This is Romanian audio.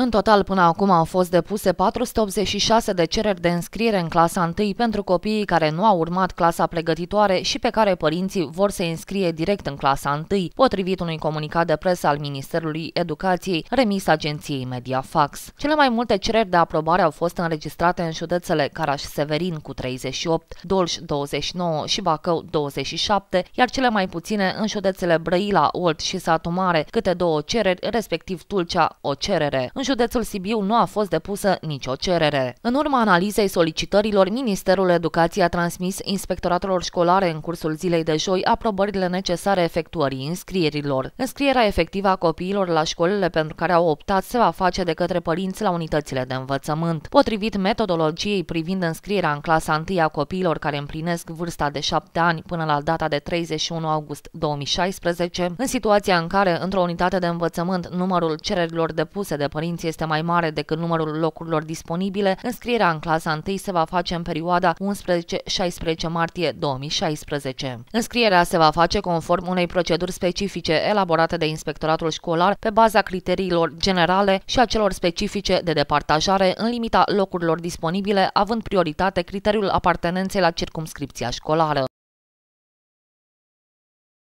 În total, până acum au fost depuse 486 de cereri de înscriere în clasa 1 pentru copiii care nu au urmat clasa pregătitoare și pe care părinții vor să înscrie direct în clasa 1, potrivit unui comunicat de presă al Ministerului Educației remis agenției Mediafax. Cele mai multe cereri de aprobare au fost înregistrate în județele Caraș-Severin cu 38, Dolj 29 și Bacău 27, iar cele mai puține în județele Brăila, Olt și Satu Mare, câte două cereri, respectiv Tulcea o cerere. În județul Sibiu nu a fost depusă nicio cerere. În urma analizei solicitărilor, Ministerul Educației a transmis inspectoratelor școlare în cursul zilei de joi aprobările necesare efectuării înscrierilor. Înscrierea efectivă a copiilor la școlile pentru care au optat se va face de către părinți la unitățile de învățământ. Potrivit metodologiei privind înscrierea în clasa 1 a copiilor care împlinesc vârsta de 7 ani până la data de 31 august 2016, în situația în care, într-o unitate de învățământ, numărul cererilor depuse de părinți absenții este mai mare decât numărul locurilor disponibile, înscrierea în clasa 1 se va face în perioada 11-16 martie 2016. Înscrierea se va face conform unei proceduri specifice elaborate de inspectoratul școlar pe baza criteriilor generale și a celor specifice de departajare în limita locurilor disponibile, având prioritate criteriul apartenenței la circumscripția școlară.